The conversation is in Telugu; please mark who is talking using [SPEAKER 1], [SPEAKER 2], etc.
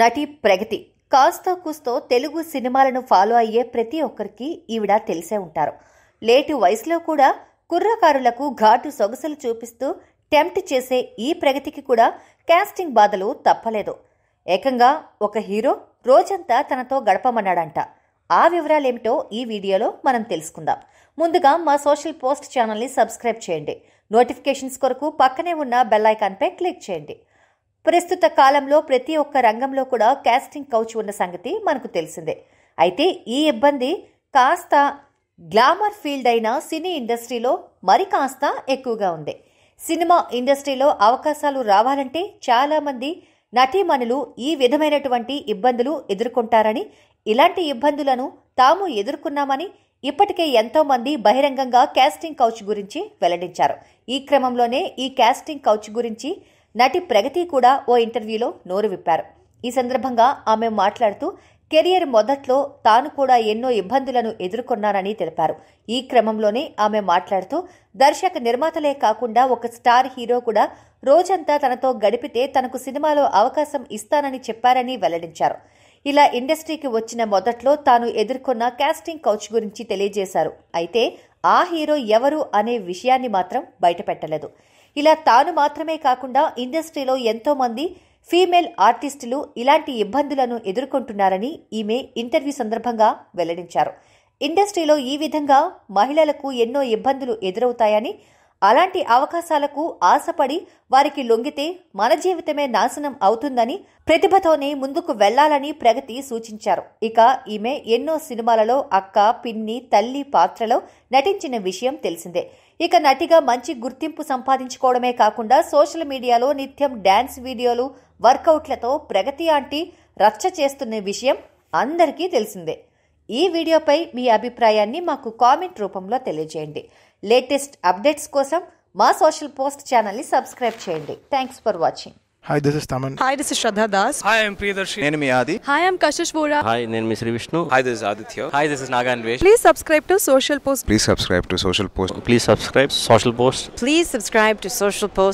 [SPEAKER 1] నటి ప్రగతి కాస్తో కూస్తో తెలుగు సినిమాలను ఫాలో అయ్యే ప్రతి ఒక్కరికి ఈవిడ తెలిసే ఉంటారు లేటు వయసులో కూడా కుర్రకారులకు ఘాటు సొగసులు చూపిస్తూ టెంప్ట్ చేసే ఈ ప్రగతికి కూడా కాస్టింగ్ బాధలు తప్పలేదు ఏకంగా ఒక హీరో రోజంతా తనతో గడపమన్నాడంట ఆ వివరాలేమిటో ఈ వీడియోలో మనం తెలుసుకుందాం ముందుగా మా సోషల్ పోస్ట్ ఛానల్ని సబ్స్క్రైబ్ చేయండి నోటిఫికేషన్స్ కొరకు పక్కనే ఉన్న బెల్ క్లిక్ చేయండి ప్రస్తుత కాలంలో ప్రతి ఒక్క రంగంలో కూడా క్యాస్టింగ్ కౌచ్ ఉన్న సంగతి మనకు తెలిసిందే అయితే ఈ ఇబ్బంది కాస్త గ్లామర్ ఫీల్డ్ అయిన సినీ ఇండస్ట్రీలో మరి కాస్త ఎక్కువగా ఉంది సినిమా ఇండస్ట్రీలో అవకాశాలు రావాలంటే చాలామంది నటీమణులు ఈ విధమైనటువంటి ఇబ్బందులు ఎదుర్కొంటారని ఇలాంటి ఇబ్బందులను తాము ఎదుర్కొన్నామని ఇప్పటికే ఎంతోమంది బహిరంగంగా కాస్టింగ్ కౌచ్ గురించి వెల్లడించారు ఈ క్రమంలోనే ఈ కాస్టింగ్ కౌచ్ గురించి నటి ప్రగతి కూడా ఓ ఇంటర్వ్యూలో నోరు విప్పారు ఈ సందర్భంగా ఆమె మాట్లాడుతూ కెరియర్ మొదట్లో తాను కూడా ఎన్నో ఇబ్బందులను ఎదుర్కొన్నానని తెలిపారు ఈ క్రమంలోనే ఆమె మాట్లాడుతూ దర్శక నిర్మాతలే కాకుండా ఒక స్టార్ హీరో కూడా రోజంతా తనతో గడిపితే తనకు సినిమాలో అవకాశం ఇస్తానని చెప్పారని వెల్లడించారు ఇలా ఇండస్ట్రీకి వచ్చిన మొదట్లో తాను ఎదుర్కొన్న కాస్టింగ్ కౌచ్ గురించి తెలియజేశారు అయితే ఆ హీరో ఎవరు అనే విషయాన్ని మాత్రం బయటపెట్టలేదు ఇలా తాను మాత్రమే కాకుండా ఇండస్ట్రీలో ఎంతోమంది ఫీమేల్ ఆర్టిస్టులు ఇలాంటి ఇబ్బందులను ఎదుర్కొంటున్నారని ఈమె ఇంటర్వ్యూ సందర్భంగా వెల్లడించారు ఇండస్ట్రీలో ఈ విధంగా మహిళలకు ఎన్నో ఇబ్బందులు ఎదురవుతాయని అలాంటి అవకాశాలకు ఆశపడి వారికి లొంగితే మన జీవితమే నాశనం అవుతుందని ప్రతిభతోనే ముందుకు వెళ్లాలని ప్రగతి సూచించారు ఇక ఈమె ఎన్నో సినిమాలలో అక్క పిన్ని తల్లి పాత్రలో నటించిన విషయం తెలిసిందే ఇక నటిగా మంచి గుర్తింపు సంపాదించుకోవడమే కాకుండా సోషల్ మీడియాలో నిత్యం డ్యాన్స్ వీడియోలు వర్కౌట్లతో ప్రగతి ఆంటీ రచ్చ చేస్తున్న విషయం అందరికీ తెలిసిందే ఈ వీడియోపై మీ అభిప్రాయాన్ని మాకు కామెంట్ రూపంలో తెలియజేయండి లేటెస్ట్ అప్డేట్స్ కోసం మా సోషల్ పోస్ట్ ఛానల్ ని సబ్స్క్రైబ్ చేయండి thanks for watching hi this is Thaman hi this is Shraddha Das hi am Priyadarshi నేను మీ Aadi hi am Kashish Bora hi నేను మీ Sri Vishnu hi this is Aditya hi this is Naga Anvesh please subscribe to social post please subscribe to social post please subscribe social post please subscribe to social post